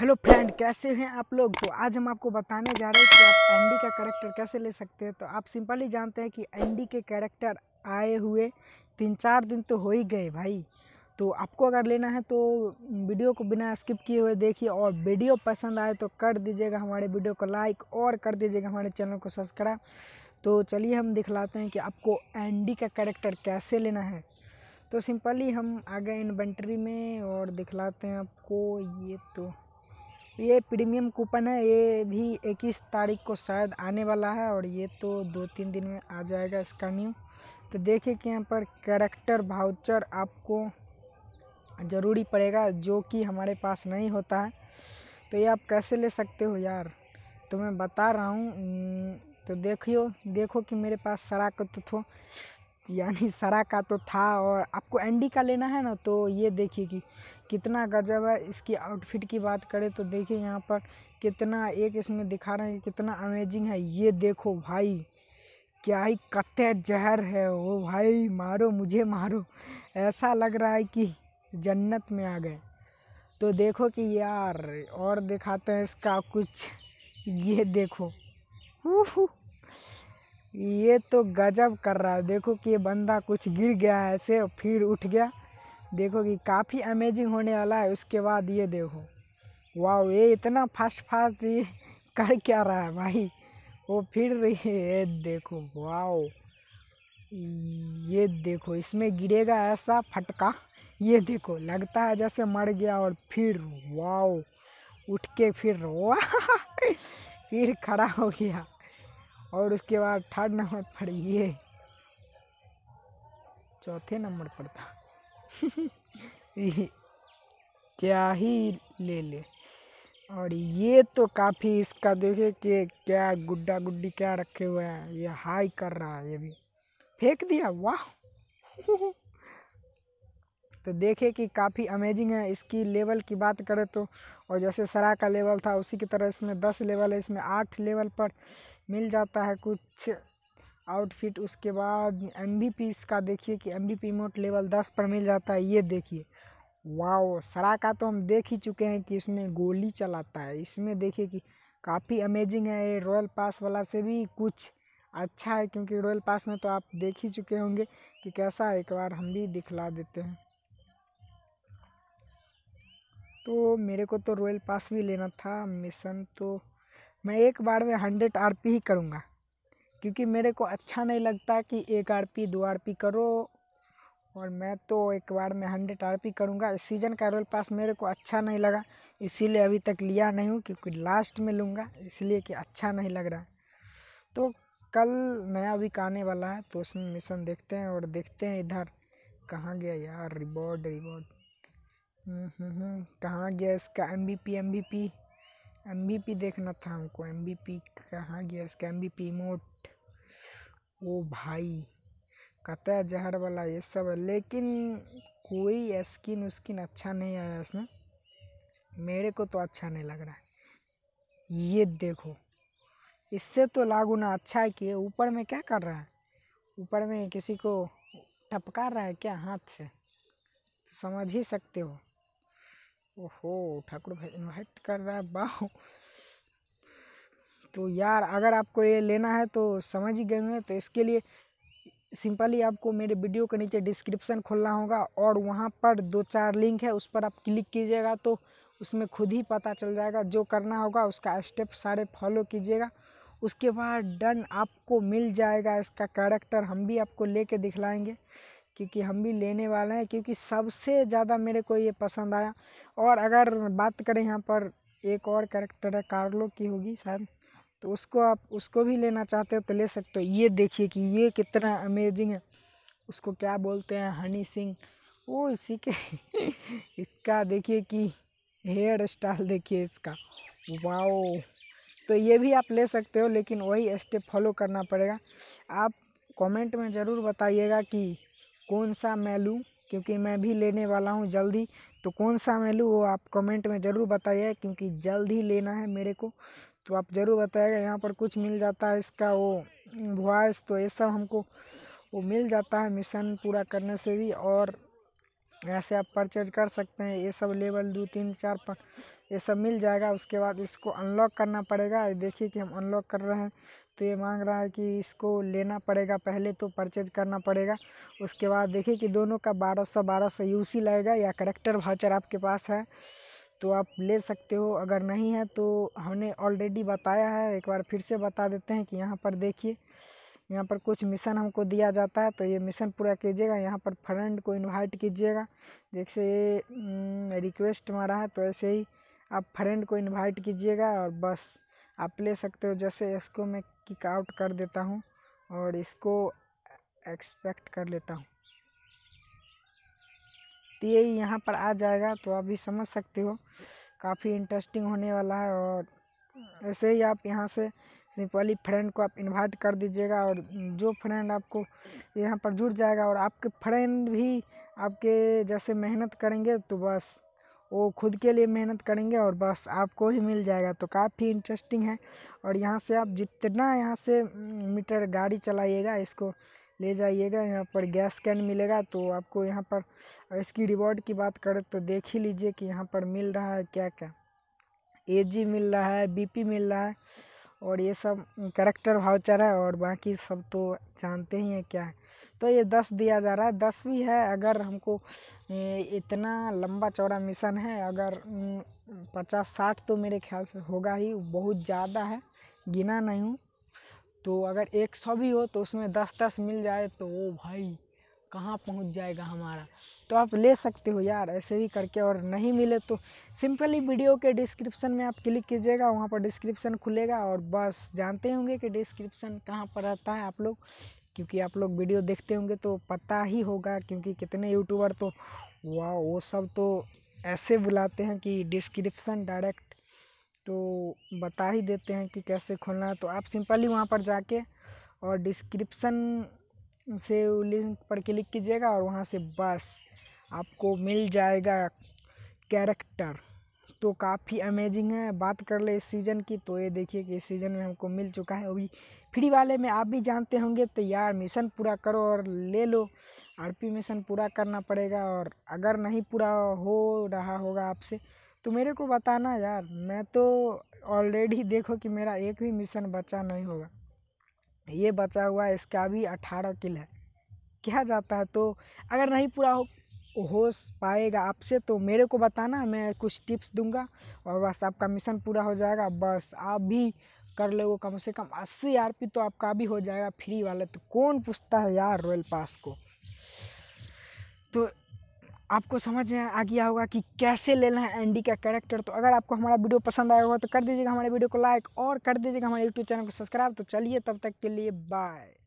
Hello friend कैसे हैं आप लोग तो आज हम आपको बताने जा रहे हैं कि आप एंडी का कैरेक्टर कैसे ले सकते हैं तो आप सिंपली जानते हैं कि एंडी के कैरेक्टर आए हुए तीन चार दिन तो हो ही गए भाई तो आपको अगर लेना है तो वीडियो को बिना स्किप किए हुए देखिए और वीडियो पसंद आए तो कर दीजिएगा हमारे वीडियो को लाइक और कर दीजिएगा हमारे चैनल को सब्सक्राइब तो चलिए हम दिखलाते हैं कि आपको एंडी का कैरेक्टर कैसे लेना है तो सिंपली हम आ गए इन्वेंट्री में और दिखलाते हैं आपको ये तो ये प्रीमियम कूपन है ये भी इक्कीस तारीख को शायद आने वाला है और ये तो दो तीन दिन में आ जाएगा इसका न्यू तो देखिए कि यहाँ पर कैरेक्टर भाउचर आपको ज़रूरी पड़ेगा जो कि हमारे पास नहीं होता है तो ये आप कैसे ले सकते हो यार तो मैं बता रहा हूँ तो देखियो देखो कि मेरे पास सराकत तो यानी सरा का तो था और आपको एंडी का लेना है ना तो ये देखिए कि कितना गजब है इसकी आउटफिट की बात करें तो देखिए यहाँ पर कितना एक इसमें दिखा रहे हैं कितना अमेजिंग है ये देखो भाई क्या ही कत्ते जहर है ओ भाई मारो मुझे मारो ऐसा लग रहा है कि जन्नत में आ गए तो देखो कि यार और दिखाते हैं इसका कुछ ये देखो हु ये तो गजब कर रहा है देखो कि ये बंदा कुछ गिर गया है ऐसे फिर उठ गया देखो कि काफ़ी अमेजिंग होने वाला है उसके बाद ये देखो वाह ये इतना फास्ट फास्ट ये कर क्या रहा है भाई वो फिर ये देखो वाओ ये देखो इसमें गिरेगा ऐसा फटका ये देखो लगता है जैसे मर गया और फिर वाओ उठ के फिर वाह फिर खड़ा हो गया और उसके बाद थर्ड नंबर पर ये चौथे नंबर पर था क्या ही ले ले और ये तो काफ़ी इसका देखे कि क्या गुड्डा गुड्डी क्या रखे हुए हैं ये हाई कर रहा है ये भी फेंक दिया वाह तो देखे कि काफ़ी अमेजिंग है इसकी लेवल की बात करें तो और जैसे सरा का लेवल था उसी की तरह इसमें दस लेवल है इसमें आठ लेवल पर मिल जाता है कुछ आउटफिट उसके बाद एम बी पी इसका देखिए कि एम बी पी मोट लेवल दस पर मिल जाता है ये देखिए वाओ सरा का तो हम देख ही चुके हैं कि इसमें गोली चलाता है इसमें देखिए कि काफ़ी अमेजिंग है ये रॉयल पास वाला से भी कुछ अच्छा है क्योंकि रॉयल पास में तो आप देख ही चुके होंगे कि कैसा है एक बार हम भी दिखला देते हैं तो मेरे को तो रॉयल पास भी लेना था मिशन तो मैं एक बार में हंड्रेड आर पी ही करूँगा क्योंकि मेरे को अच्छा नहीं लगता कि एक आर पी दो आर पी करो और मैं तो एक बार में हंड्रेड आर पी करूँगा इस सीज़न का रोल पास मेरे को अच्छा नहीं लगा इसीलिए अभी तक लिया नहीं हूँ क्योंकि लास्ट में लूँगा इसलिए कि अच्छा नहीं लग रहा है तो कल नया वीक आने वाला है तो उसमें मिशन देखते हैं और देखते हैं इधर कहाँ गया यार रिवॉर्ड हम्म, रिवॉर्ड हम्म, हम्म। कहाँ गया इसका M B P M B P M देखना था हमको एम बी पी कहाँ गया इसका एम बी पी मोट ओ भाई कत जहर वाला ये सब है लेकिन कोई स्किन उस्किन अच्छा नहीं आया इसमें मेरे को तो अच्छा नहीं लग रहा है ये देखो इससे तो लागू ना अच्छा है कि ऊपर में क्या कर रहा है ऊपर में किसी को टपका रहा है क्या हाथ से समझ ही सकते हो ओहो ठाकुर भाई इन्वाइट कर रहा है बाह तो यार अगर आपको ये लेना है तो समझ ही गए हैं तो इसके लिए सिंपली आपको मेरे वीडियो के नीचे डिस्क्रिप्शन खोलना होगा और वहाँ पर दो चार लिंक है उस पर आप क्लिक कीजिएगा तो उसमें खुद ही पता चल जाएगा जो करना होगा उसका स्टेप सारे फॉलो कीजिएगा उसके बाद डन आपको मिल जाएगा इसका कैरेक्टर हम भी आपको ले कर दिखलाएँगे क्योंकि हम भी लेने वाले हैं क्योंकि सबसे ज़्यादा मेरे को ये पसंद आया और अगर बात करें यहाँ पर एक और करेक्टर है कार्लो की होगी शायद तो उसको आप उसको भी लेना चाहते हो तो ले सकते हो ये देखिए कि ये कितना अमेजिंग है उसको क्या बोलते हैं हनी सिंह वो इसी के इसका देखिए कि हेयर स्टाइल देखिए इसका वाओ तो ये भी आप ले सकते हो लेकिन वही स्टेप फॉलो करना पड़ेगा आप कमेंट में ज़रूर बताइएगा कि कौन सा मैं लूँ क्योंकि मैं भी लेने वाला हूँ जल्दी तो कौन सा मैं लूँ वो आप कमेंट में ज़रूर बताइए क्योंकि जल्द ही लेना है मेरे को तो आप ज़रूर बताइएगा यहाँ पर कुछ मिल जाता है इसका वो वॉयस तो ये सब हमको वो मिल जाता है मिशन पूरा करने से भी और ऐसे आप परचेज कर सकते हैं ये सब लेवल दो तीन चार पाँच ये सब मिल जाएगा उसके बाद इसको अनलॉक करना पड़ेगा देखिए कि हम अनलॉक कर रहे हैं तो ये मांग रहा है कि इसको लेना पड़ेगा पहले तो परचेज करना पड़ेगा उसके बाद देखिए कि दोनों का बारह सौ बारह सौ यू सी लगेगा या करेक्टर भाचर आपके पास है तो आप ले सकते हो अगर नहीं है तो हमने ऑलरेडी बताया है एक बार फिर से बता देते हैं कि यहाँ पर देखिए यहाँ पर कुछ मिशन हमको दिया जाता है तो ये मिशन पूरा कीजिएगा यहाँ पर फ्रेंड को इन्वाइट कीजिएगा जैसे ये रिक्वेस्ट हम्म, मारा है तो ऐसे ही आप फ्रेंड को इनवाइट कीजिएगा और बस आप ले सकते हो जैसे इसको मैं किक आउट कर देता हूँ और इसको एक्सपेक्ट कर लेता हूँ तो ये यहाँ पर आ जाएगा तो आप भी समझ सकते हो काफ़ी इंटरेस्टिंग होने वाला है और ऐसे ही आप यहाँ से सिंपली फ्रेंड को आप इनवाइट कर दीजिएगा और जो फ्रेंड आपको यहाँ पर जुड़ जाएगा और आपके फ्रेंड भी आपके जैसे मेहनत करेंगे तो बस वो खुद के लिए मेहनत करेंगे और बस आपको ही मिल जाएगा तो काफ़ी इंटरेस्टिंग है और यहाँ से आप जितना यहाँ से मीटर गाड़ी चलाइएगा इसको ले जाइएगा यहाँ पर गैस कैन मिलेगा तो आपको यहाँ पर इसकी रिवॉर्ड की बात करें तो देख ही लीजिए कि यहाँ पर मिल रहा है क्या क्या एजी मिल रहा है बीपी मिल रहा है और ये सब करेक्टर भाउचर है और बाकी सब तो जानते ही हैं क्या है तो ये दस दिया जा रहा है दस भी है अगर हमको इतना लंबा चौड़ा मिशन है अगर पचास साठ तो मेरे ख्याल से होगा ही बहुत ज़्यादा है गिना नहीं हूँ तो अगर एक सौ भी हो तो उसमें दस दस मिल जाए तो ओ भाई कहाँ पहुँच जाएगा हमारा तो आप ले सकते हो यार ऐसे ही करके और नहीं मिले तो सिंपली वीडियो के डिस्क्रिप्शन में आप क्लिक कीजिएगा वहाँ पर डिस्क्रिप्शन खुलेगा और बस जानते होंगे कि डिस्क्रिप्शन कहाँ पर रहता है आप लोग क्योंकि आप लोग वीडियो देखते होंगे तो पता ही होगा क्योंकि कितने यूट्यूबर तो वाह वो सब तो ऐसे बुलाते हैं कि डिस्क्रिप्शन डायरेक्ट तो बता ही देते हैं कि कैसे खोलना है तो आप सिंपली वहाँ पर जाके और डिस्क्रिप्शन से लिंक पढ़ के लिख कीजिएगा और वहाँ से बस आपको मिल जाएगा कैरेक्टर तो काफ़ी अमेजिंग है बात कर ले इस सीज़न की तो ये देखिए कि इस सीज़न में हमको मिल चुका है अभी फ्री वाले में आप भी जानते होंगे तो यार मिशन पूरा करो और ले लो आरपी मिशन पूरा करना पड़ेगा और अगर नहीं पूरा हो रहा होगा आपसे तो मेरे को बताना यार मैं तो ऑलरेडी देखो कि मेरा एक भी मिशन बचा नहीं होगा ये बचा हुआ है इसका भी अठारह किल है क्या जाता है तो अगर नहीं पूरा हो हो पाएगा आपसे तो मेरे को बताना मैं कुछ टिप्स दूंगा और बस आपका मिशन पूरा हो जाएगा बस आप भी कर लोगे कम से कम अस्सी आर पी तो आपका भी हो जाएगा फ्री वाला तो कौन पूछता है यार रॉयल पास को तो आपको समझ आ गया होगा कि कैसे लेना है एंडी का कैरेक्टर तो अगर आपको हमारा वीडियो पसंद आया होगा तो कर दीजिएगा हमारे वीडियो को लाइक और कर दीजिएगा हमारे यूट्यूब चैनल को सब्सक्राइब तो चलिए तब तक के लिए बाय